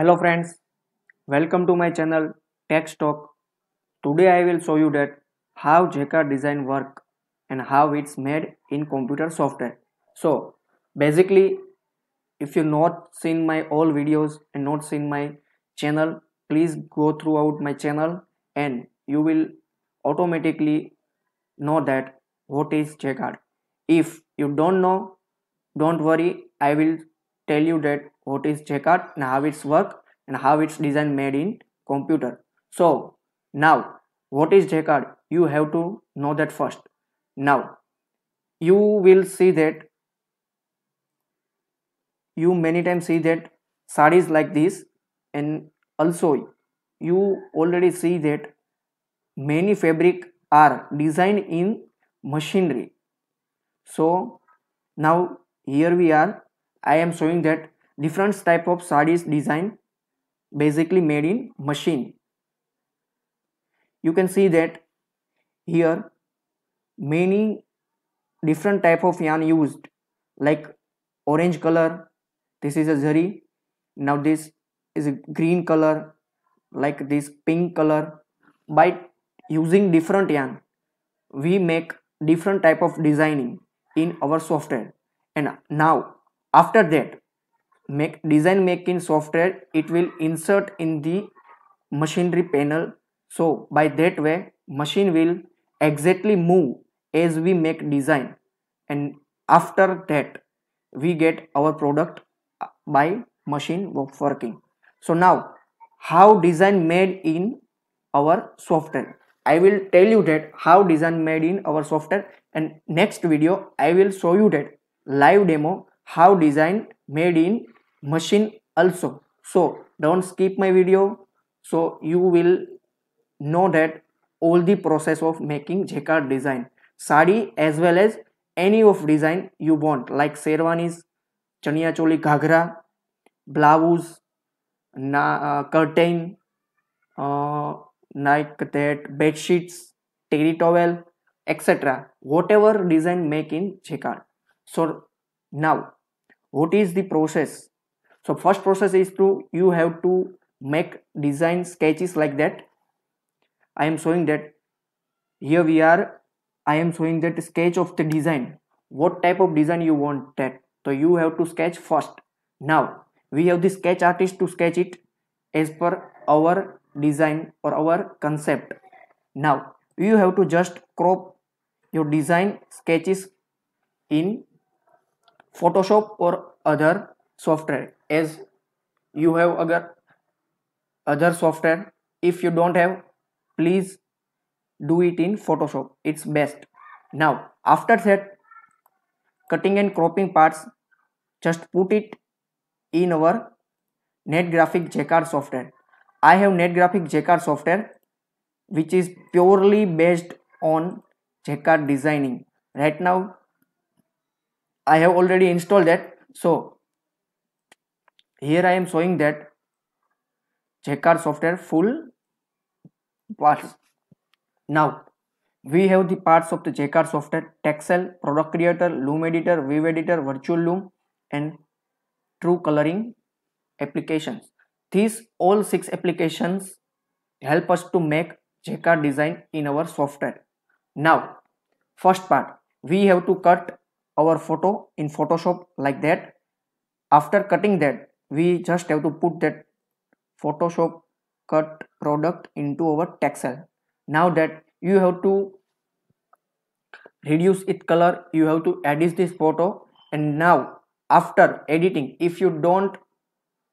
hello friends welcome to my channel tech talk today i will show you that how jk design work and how it's made in computer software so basically if you not seen my all videos and not seen my channel please go throughout my channel and you will automatically know that what is jcard if you don't know don't worry i will tell you that what is Jacquard and how it's work and how it's design made in computer. So now what is Jacquard? You have to know that first. Now you will see that you many times see that sarees like this and also you already see that many fabric are designed in machinery so now here we are I am showing that different type of sarees design basically made in machine. You can see that here many different type of yarn used like orange color this is a zari now this is a green color like this pink color by using different yarn we make different type of designing in our software and now after that make design making software it will insert in the machinery panel so by that way machine will exactly move as we make design and after that we get our product by machine working so now how design made in our software i will tell you that how design made in our software and next video i will show you that live demo have designed made in machine also so don't skip my video so you will know that all the process of making jacquard design sari as well as any of design you want like sherwanis chaniya choli ghagra blouse na uh, curtain uh, like that bed sheets terry towel etc whatever design make in jacquard so now what is the process so first process is to you have to make design sketches like that i am showing that here we are i am showing that sketch of the design what type of design you want that so you have to sketch first now we have the sketch artist to sketch it as per our design or our concept now you have to just crop your design sketches in photoshop or other software as you have other other software if you don't have please do it in photoshop it's best now after that cutting and cropping parts just put it in our Net Graphic jcard software i have Net Graphic jcard software which is purely based on jcard designing right now I have already installed that so here I am showing that checker software full parts now we have the parts of the checker software texel product creator loom editor wave editor virtual loom and true coloring applications these all six applications help us to make checker design in our software now first part we have to cut our photo in Photoshop like that after cutting that we just have to put that Photoshop cut product into our texel now that you have to reduce its color you have to edit this photo and now after editing if you don't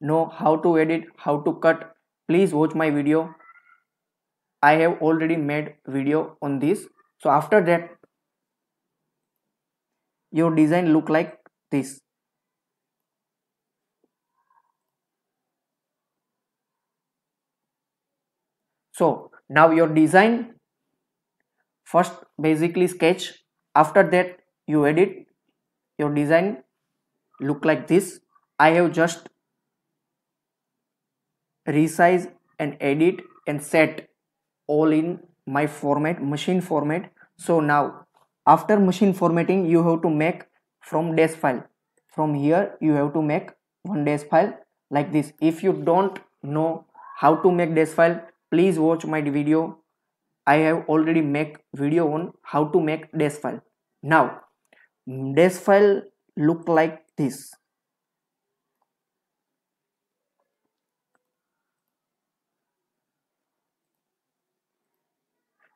know how to edit how to cut please watch my video i have already made video on this so after that your design look like this so now your design first basically sketch after that you edit your design look like this i have just resize and edit and set all in my format machine format so now after machine formatting you have to make from dash file from here you have to make one dash file like this if you don't know how to make dash file please watch my video i have already make video on how to make dash file now dash file look like this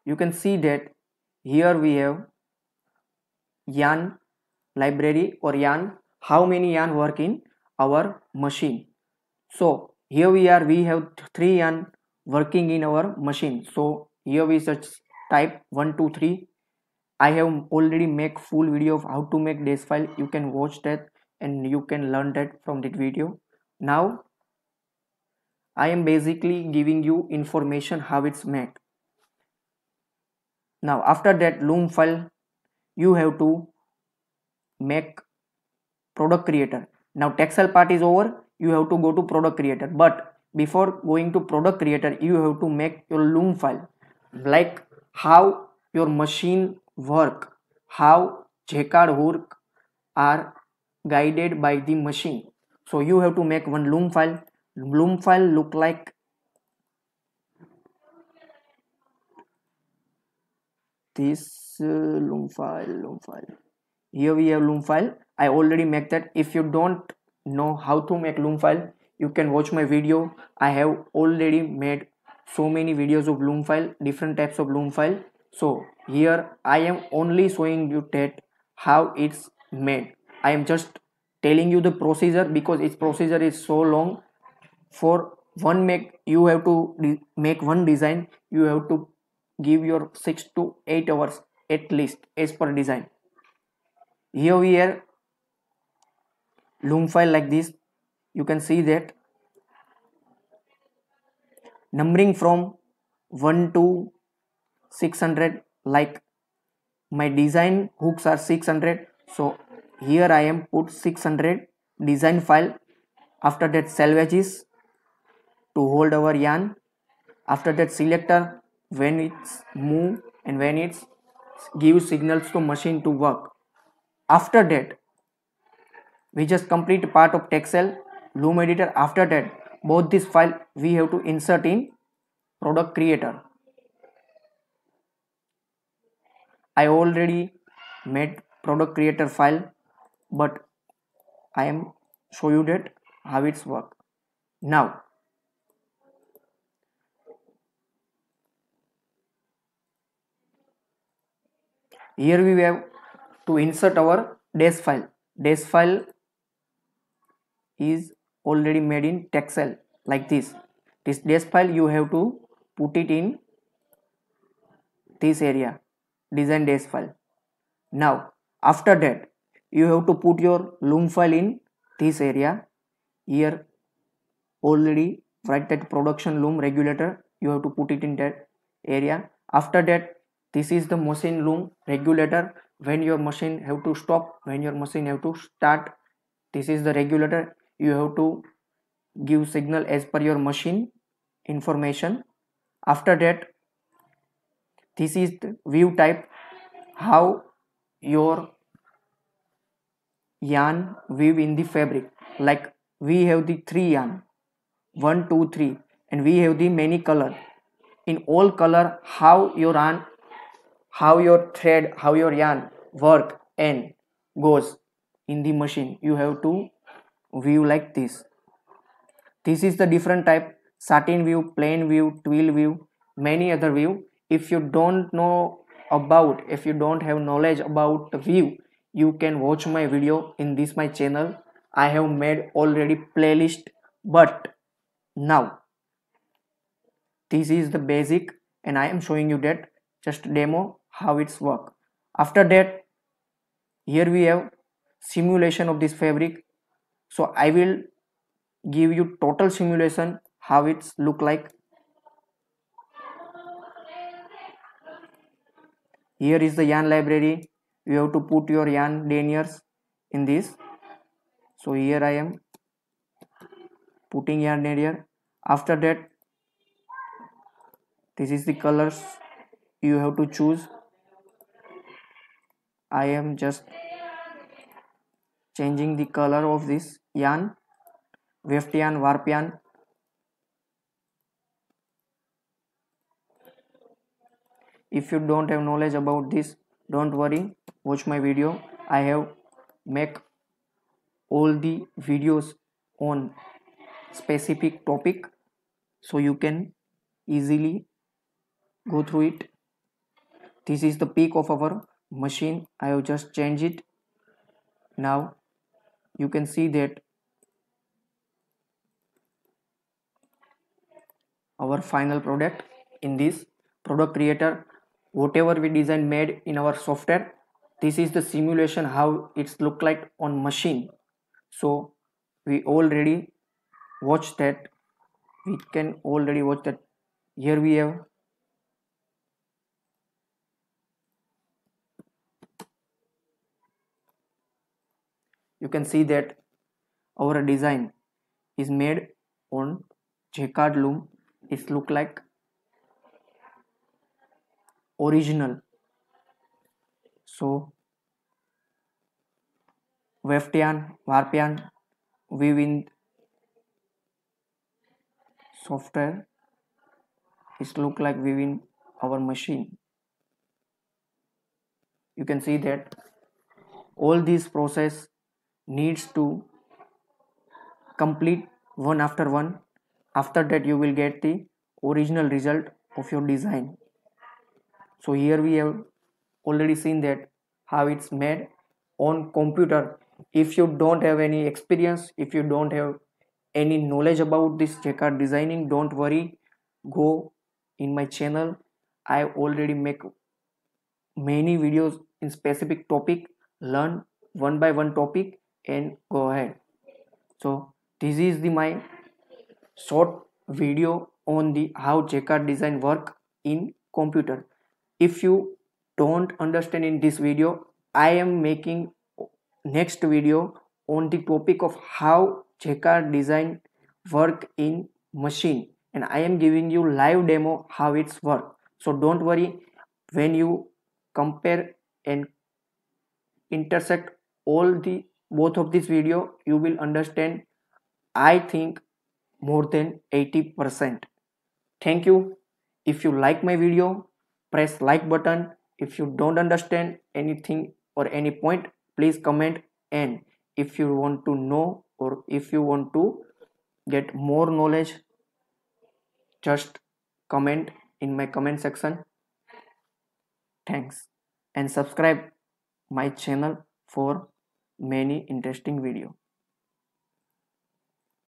you can see that here we have yarn library or yarn how many yarn work in our machine so here we are we have three yarn working in our machine so here we search type one two three. i have already make full video of how to make this file you can watch that and you can learn that from that video now i am basically giving you information how it's made now after that loom file you have to make product creator now texel part is over you have to go to product creator but before going to product creator you have to make your loom file like how your machine work how jcard work are guided by the machine so you have to make one loom file loom file look like this uh, loom file loom file here we have loom file i already make that if you don't know how to make loom file you can watch my video i have already made so many videos of loom file different types of loom file so here i am only showing you that how it's made i am just telling you the procedure because its procedure is so long for one make you have to make one design you have to give your 6 to 8 hours at least as per design here we are loom file like this you can see that numbering from 1 to 600 like my design hooks are 600 so here i am put 600 design file after that salvages to hold our yarn after that selector when it's move and when it's give signals to machine to work after that we just complete part of texel loom editor after that both this file we have to insert in product creator i already made product creator file but i am show you that how it's work now here we have to insert our DES file DES file is already made in texel like this this DES file you have to put it in this area design DES file now after that you have to put your loom file in this area here already write that production loom regulator you have to put it in that area after that this is the machine loom regulator when your machine have to stop when your machine have to start this is the regulator you have to give signal as per your machine information after that this is the view type how your yarn weave in the fabric like we have the three yarn one two three and we have the many color in all color how your yarn how your thread how your yarn work and goes in the machine you have to view like this this is the different type satin view plain view twill view many other view if you don't know about if you don't have knowledge about the view you can watch my video in this my channel i have made already playlist but now this is the basic and i am showing you that just demo how it's work after that here we have simulation of this fabric so i will give you total simulation how it's look like here is the yarn library you have to put your yarn deniers in this so here i am putting yarn denier after that this is the colors you have to choose I am just changing the color of this yarn weft yarn warp yarn if you don't have knowledge about this don't worry watch my video I have make all the videos on specific topic so you can easily go through it this is the peak of our machine I have just changed it now you can see that our final product in this product creator whatever we design made in our software this is the simulation how it's look like on machine so we already watch that we can already watch that here we have you can see that our design is made on jacquard loom it look like original so weftian weave weaving software it look like weaving our machine you can see that all these process needs to complete one after one after that you will get the original result of your design so here we have already seen that how it's made on computer if you don't have any experience if you don't have any knowledge about this checker designing don't worry go in my channel i already make many videos in specific topic learn one by one topic and go ahead so this is the my short video on the how jcard design work in computer if you don't understand in this video i am making next video on the topic of how jcard design work in machine and i am giving you live demo how it's work so don't worry when you compare and intersect all the both of this video you will understand i think more than 80% thank you if you like my video press like button if you don't understand anything or any point please comment and if you want to know or if you want to get more knowledge just comment in my comment section thanks and subscribe my channel for many interesting video